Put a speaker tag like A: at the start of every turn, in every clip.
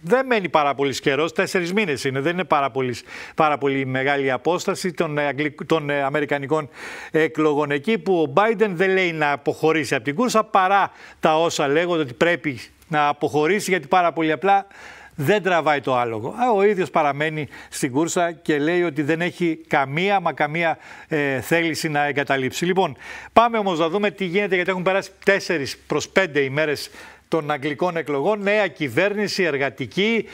A: δεν μένει πάρα πολύς καιρός. Τέσσερις μήνες είναι. Δεν είναι πάρα πολύς, πάρα πολύ μεγάλη απόσταση των, ε, των ε, Αμερικανικών εκλογών. Εκεί που ο Biden δεν λέει να αποχωρήσει από την κούρσα παρά τα όσα λέγονται ότι πρέπει να αποχωρήσει γιατί πάρα πολύ απλά δεν τραβάει το άλογο. Ο ίδιος παραμένει στην κούρσα και λέει ότι δεν έχει καμία μα καμία ε, θέληση να εγκαταλείψει. Λοιπόν, πάμε όμως να δούμε τι γίνεται γιατί έχουν περάσει 4 προς πέντε ημέρες των αγγλικών εκλογών. Νέα κυβέρνηση, εργατική,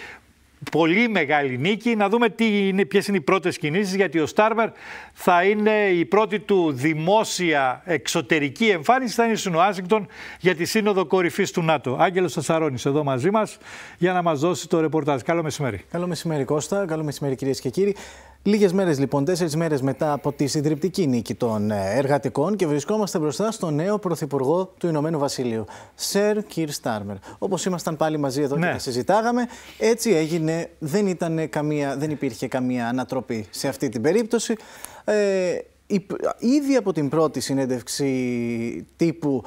A: πολύ μεγάλη νίκη. Να δούμε τι είναι, ποιες είναι οι πρώτες κινήσεις, γιατί ο Στάρμερ θα είναι η πρώτη του δημόσια εξωτερική εμφάνιση, θα είναι στην Ουάσιγκτον για τη Σύνοδο Κορυφής του ΝΑΤΟ. Άγγελος Σασαρώνης εδώ μαζί μας για να μας δώσει το ρεπορτάζ. Καλό μεσημέρι.
B: Καλό μεσημέρι Κώστα, καλό μεσημέρι κυρίες και κύριοι. Λίγες μέρες λοιπόν, τέσσερις μέρες μετά από τη συντριπτική νίκη των ε, εργατικών και βρισκόμαστε μπροστά στον νέο Πρωθυπουργό του Ηνωμένου Βασιλείου, Σερ Κιρ Στάρμερ. Όπως ήμασταν πάλι μαζί εδώ και ναι. τα συζητάγαμε, έτσι έγινε. Δεν, ήταν καμία, δεν υπήρχε καμία ανατροπή σε αυτή την περίπτωση. Ε, Ήδη από την πρώτη συνέντευξη τύπου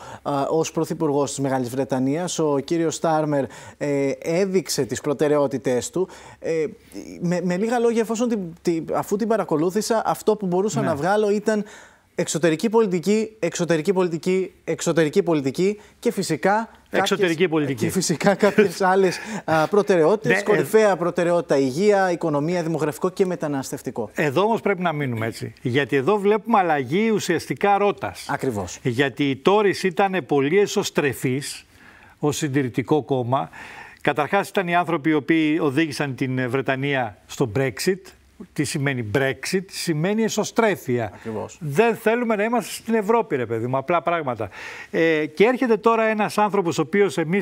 B: ως Πρωθυπουργός της Μεγάλης Βρετανίας ο κύριος Στάρμερ ε, έδειξε τις προτεραιότητές του ε, με, με λίγα λόγια εφόσον την, αφού την παρακολούθησα αυτό που μπορούσα ναι. να βγάλω ήταν Εξωτερική πολιτική, εξωτερική πολιτική, εξωτερική πολιτική και φυσικά. Εξωτερική κάποιες, πολιτική. Και φυσικά κάποιες άλλες προτεραιότητες. Ναι, ε, κορυφαία προτεραιότητα υγεία, οικονομία, δημογραφικό και μεταναστευτικό.
A: Εδώ όμως πρέπει να μείνουμε έτσι. Γιατί εδώ βλέπουμε αλλαγή ουσιαστικά ρότας. Ακριβώς. Γιατί η Τόρη ήταν πολύ εσωστρεφής ως συντηρητικό κόμμα. Καταρχάς ήταν οι άνθρωποι οι οποίοι οδήγησαν την Βρετανία στο Brexit τι σημαίνει Brexit, σημαίνει εσωστρέφεια. Ακριβώς. Δεν θέλουμε να είμαστε στην Ευρώπη, ρε παιδί μου, απλά πράγματα. Ε, και έρχεται τώρα ένας άνθρωπος, ο οποίος εμείς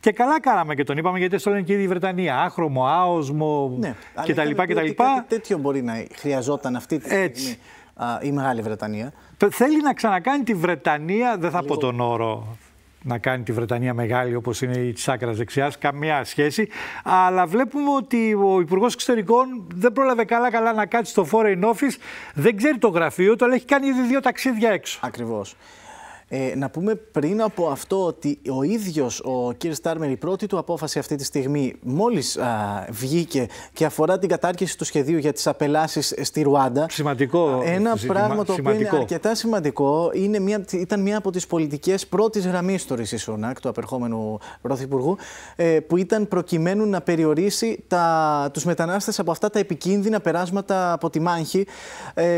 A: και καλά κάναμε και τον είπαμε, γιατί λένε και η
B: Βρετανία. Άχρωμο, άοσμο ναι, κτλ. τα Κάτι τέτοιο μπορεί να χρειαζόταν αυτή τη στιγμή η Μεγάλη Βρετανία.
A: Θέλει να ξανακάνει τη Βρετανία, δεν θα Λίγο. πω τον όρο να κάνει τη Βρετανία μεγάλη όπως είναι η τσάκρας δεξιάς, καμία σχέση. Αλλά βλέπουμε ότι ο Υπουργός Εξωτερικών δεν πρόλαβε καλά-καλά να κάτσει στο Foreign Office,
B: δεν ξέρει το γραφείο το αλλά έχει κάνει ήδη δύο ταξίδια έξω. Ακριβώς. Ε, να πούμε πριν από αυτό ότι ο ίδιος ο κ. Στάρμερ η πρώτη του απόφαση αυτή τη στιγμή μόλις βγήκε και αφορά την κατάρκηση του σχεδίου για τις απελάσεις στη Ρουάντα. Σημαντικό. Ένα ζήτημα, πράγμα το σημαντικό. οποίο είναι αρκετά σημαντικό. Είναι μια, ήταν μια από τις πολιτικές πρώτης γραμμής του Ρησί Σουνάκ, του απερχόμενου Πρωθυπουργού, ε, που ήταν προκειμένου να περιορίσει τα, τους μετανάστες από αυτά τα επικίνδυνα περάσματα από τη Μάνχη. Ε,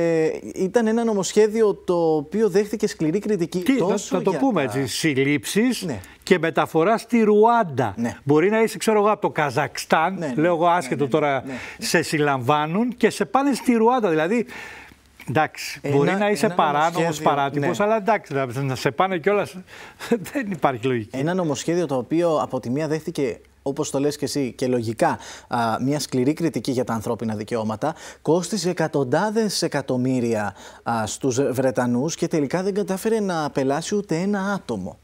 B: ήταν ένα νομοσχέδιο το οποίο δέχτηκε σκληρή κριτική τόσο να το πούμε τα...
A: έτσι, ναι. και μεταφορά στη Ρουάντα. Ναι. Μπορεί να είσαι, ξέρω εγώ, από το Καζακστάν, ναι, λέω εγώ άσχετο τώρα, σε συλλαμβάνουν και σε πάνε στη Ρουάντα. Δηλαδή,
B: Εντάξει, μπορεί να είσαι παράνομο παράτυπο, αλλά εντάξει, να σε πάνε κιόλας. Δεν υπάρχει λογική. Ένα νομοσχέδιο το οποίο από τη μία δέχτηκε όπως το λες και εσύ, και λογικά μια σκληρή κριτική για τα ανθρώπινα δικαιώματα, κόστησε εκατοντάδες εκατομμύρια στους Βρετανούς και τελικά δεν κατάφερε να πελάσει ούτε ένα άτομο.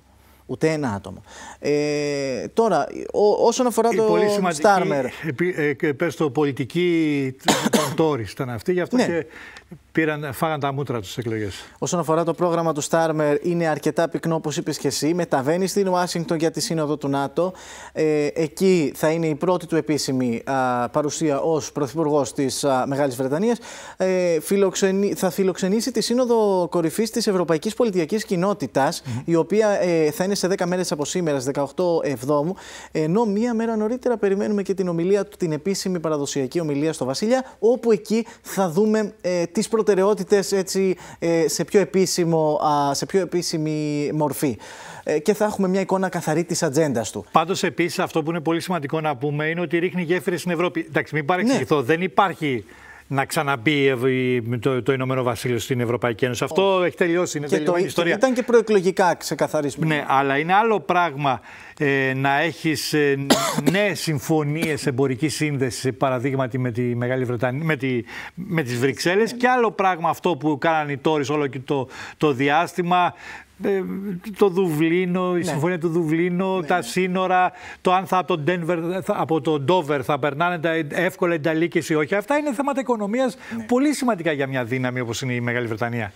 B: Ούτε ένα άτομο. Ε, τώρα, όσον αφορά η το πολύ Στάρμερ.
A: πολύ ε, πες το πολιτική ήταν αυτή, γι' αυτό και πήραν, φάγαν τα μούτρα τους εκλογές.
B: Όσον αφορά το πρόγραμμα του Στάρμερ, είναι αρκετά πυκνό, όπως είπες και εσύ. Μεταβαίνει στην Ουάσιγκτον για τη Σύνοδο του ΝΑΤΟ. Ε, εκεί θα είναι η πρώτη του επίσημη παρουσία ως Πρωθυπουργός της Μεγάλης Βρετανίας. Ε, φιλοξενη, θα φιλοξενήσει τη Σύνοδο Κορυφής της Ευρωπαϊκής Πολιτιακής Κοινότητας, η οποία ε, θα είναι σε 10 μέρες από σήμερα, στις 18 Εβδόμου. Ενώ μία μέρα νωρίτερα περιμένουμε και την ομιλία την επίσημη παραδοσιακή ομιλία στο Βασιλιά, όπου εκεί θα δούμε ε, τις προ προτεραιότητες έτσι, ε, σε, πιο επίσημο, σε πιο επίσημη μορφή ε, και θα έχουμε μια εικόνα καθαρή της ατζέντας του.
A: Πάντως, επίσης, αυτό που είναι πολύ σημαντικό να πούμε είναι ότι ρίχνει γέφυρες στην Ευρώπη. Εντάξει, μην παρεξηγηθώ, ναι. δεν υπάρχει να ξαναμπεί το, το Ηνωμένο Βασίλειο στην Ευρωπαϊκή Ένωση. Αυτό έχει τελειώσει, είναι και ιστορία.
B: ήταν και προεκλογικά
A: ξεκαθαρισμένο. Ναι, αλλά είναι άλλο πράγμα ε, να έχεις ε, νέες συμφωνίες εμπορικής σύνδεσης, παραδείγματι με τη Μεγάλη Βρετανία, με, με τις Βρυξέλλες και άλλο πράγμα αυτό που κάνανε οι όλο και το, το διάστημα, ε, το Δουβλίνο, η ναι. συμφωνία του Δουβλίνου, ναι. τα σύνορα, το αν θα από τον, από Ντόβερ θα περνάνε τα εύκολα ενταλίκες ή όχι. Αυτά είναι θέματα οικονομίας ναι. πολύ σημαντικά για μια δύναμη όπως είναι η Μεγάλη Βρετανία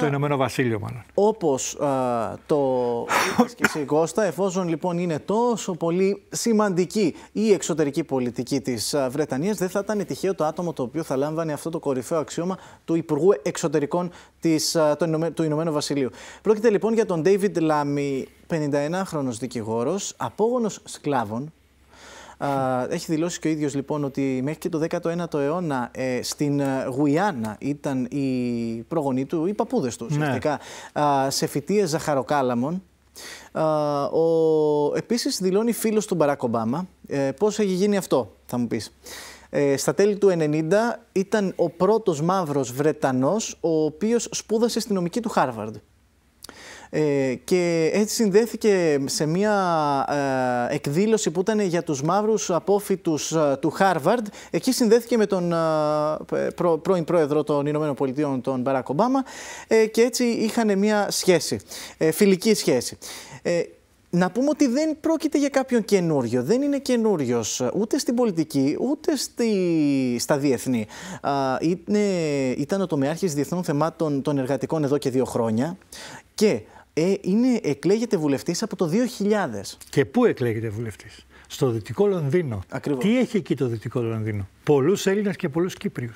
A: το Ηνωμένο Βασίλειο, μάλλον.
B: Όπως το είπες και εσύ, Κώστα, εφόσον λοιπόν είναι τόσο πολύ σημαντική η εξωτερική πολιτική της Βρετανίας, δεν θα ήταν τυχαίο το άτομο το οποίο θα λάμβανε αυτό το κορυφαίο αξίωμα του Υπουργού Εξωτερικών της, του Ηνωμένου Βασιλείου. Πρόκειται λοιπόν για τον David Λάμι, 51χρονο δικηγόρος, απόγονος σκλάβων έχει δηλώσει και ο ίδιος λοιπόν ότι μέχρι και το 19ο αιώνα ε, στην ε, Γουιάννα ήταν οι προγονεί του, οι παππούδες του ναι. ουσιαστικά, σε φυτίες ζαχαροκάλαμων. ο, επίσης δηλώνει φίλος του Μπαράκ Ομπάμα. Ε, πώς έχει γίνει αυτό, θα μου πεις. Ε, στα τέλη του 90 ήταν ο πρώτος μαύρος Βρετανός, ο οποίος σπούδασε στην νομική του Χάρβαρντ. Ε, και έτσι συνδέθηκε σε μια ε, εκδήλωση που ήταν για τους μαύρους απόφοιτους ε, του Χάρβαρντ. Εκεί συνδέθηκε με τον ε, προ, πρώην πρόεδρο των Ηνωμένων Πολιτείων, τον Μπαράκ Ομπάμα και έτσι είχαν μια σχέση, φιλική σχέση. Να πούμε ότι δεν πρόκειται για κάποιον καινούριο. Δεν είναι καινούριος ούτε στην πολιτική ούτε στη... στα διεθνή. Ήταν ο τομεάρχης διεθνών θεμάτων των εργατικών εδώ και δύο χρόνια και ε, είναι, εκλέγεται βουλευτής από το 2000.
A: Και πού εκλέγεται βουλευτής, Στο Δυτικό Λονδίνο. Τι έχει εκεί το Δυτικό Λονδίνο, Πολλούς Έλληνες και πολλούς Κύπριους.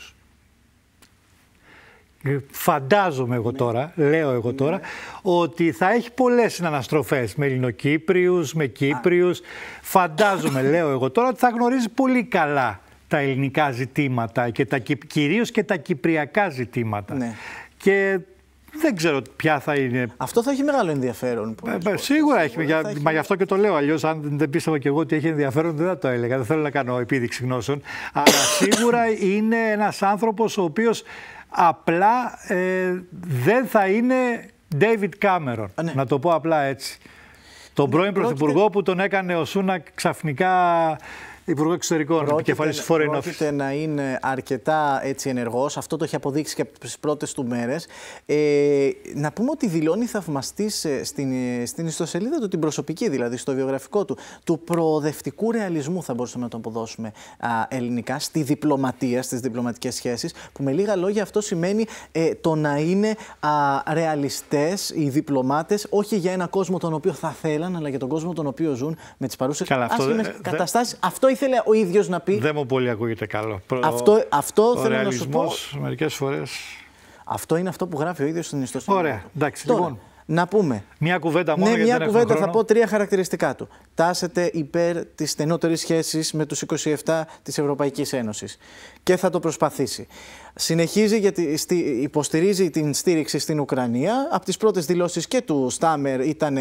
A: Ε, φαντάζομαι εγώ ναι. τώρα, λέω εγώ τώρα, ναι. ότι θα έχει πολλές συναναστροφές με ελληνοκύπριους, με κύπριους. Φαντάζομαι, λέω εγώ τώρα, ότι θα γνωρίζει πολύ καλά τα ελληνικά ζητήματα και τα, κυρίως και τα κυπριακά ζητήματα. Ναι. Και δεν ξέρω ποια θα είναι. Αυτό θα έχει μεγάλο ενδιαφέρον. Ε, ε, σίγουρα έχει, Μα γι' αυτό και το λέω. Αλλιώς, αν δεν πίστευα και εγώ ότι έχει ενδιαφέρον, δεν θα το έλεγα. Δεν θέλω να κάνω επίδειξη γνώσεων. Αλλά σίγουρα είναι ένας άνθρωπος ο οποίος απλά ε, δεν θα είναι David Cameron. Ναι. Να το πω απλά έτσι.
B: Τον πρώην ναι, Πρωθυπουργό
A: που τον έκανε ο Σούνα ξαφνικά
B: Υπουργό Εξωτερικών, επικεφαλή Foreign Office. Πρόκειται να είναι αρκετά έτσι ενεργός. Αυτό το έχει αποδείξει και από τις πρώτες του μέρες. Ε, να πούμε ότι δηλώνει θαυμαστής ε, στην, ε, στην ιστοσελίδα του, την προσωπική δηλαδή, στο βιογραφικό του, του προοδευτικού ρεαλισμού, θα μπορούσαμε να το αποδώσουμε α, ελληνικά, στη διπλωματία, στις διπλωματικές σχέσεις. Που με λίγα λόγια αυτό σημαίνει ε, το να είναι α, ρεαλιστές οι διπλωμάτες, όχι για ένα κόσμο τον οποίο θα θέλαν, αλλά για τον κόσμο τον οποίο ζουν με τις παρούσες καταστάσεις. Αυτό ήθελε ο ίδιος να
A: πει. Δεν μου πολύ ακούγεται καλό. Αυτό, αυτό θέλω να σου πω.
B: μερικές φορές. Αυτό είναι αυτό που γράφει ο ίδιος στην ιστοσελίδα. Ωραία, εντάξει, Τώρα, λοιπόν. Να πούμε. Μια κουβέντα μόνο. Ναι, μια κουβέντα θα πω τρία χαρακτηριστικά του. Τάσεται υπέρ της στενότερης σχέσης με τους 27 της Ευρωπαϊκής Ένωσης. Και θα το προσπαθήσει. Συνεχίζει γιατί υποστηρίζει την στήριξη στην Ουκρανία. Από τις πρώτες δηλώσεις και του Στάμερ ήταν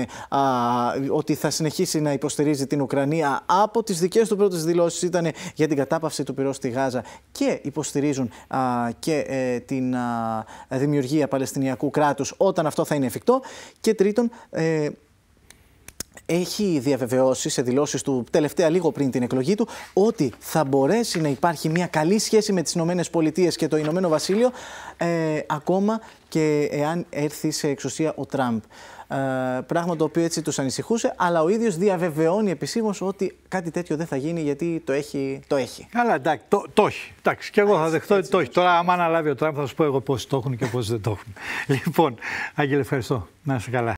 B: ότι θα συνεχίσει να υποστηρίζει την Ουκρανία. Από τις δικές του πρώτες δηλώσεις ήταν για την κατάπαυση του πυρός στη Γάζα και υποστηρίζουν α, και ε, την δημιουργία Παλαιστινιακού κράτους όταν αυτό θα είναι εφικτό. Και τρίτον... Ε, έχει διαβεβαιώσει σε δηλώσεις του τελευταία λίγο πριν την εκλογή του ότι θα μπορέσει να υπάρχει μια καλή σχέση με τις Πολιτείες και το Ηνωμένο Βασίλειο ε, ακόμα και εάν έρθει σε εξουσία ο Τραμπ. Ε, πράγμα το οποίο έτσι τους ανησυχούσε, αλλά ο ίδιος διαβεβαιώνει επισήμως ότι κάτι τέτοιο δεν θα γίνει γιατί το έχει. Το έχει.
A: Καλά, εντάξει, το, το έχει. Εντάξει, και εγώ θα δεχτώ ότι το έχει. Τώρα, άμα αναλάβει ο Τραμπ, θα σου πω εγώ πώς το έχουν και πώς δεν το έχουν. λοιπόν, Άγγελε, ευχαριστώ. Να είσαι καλά.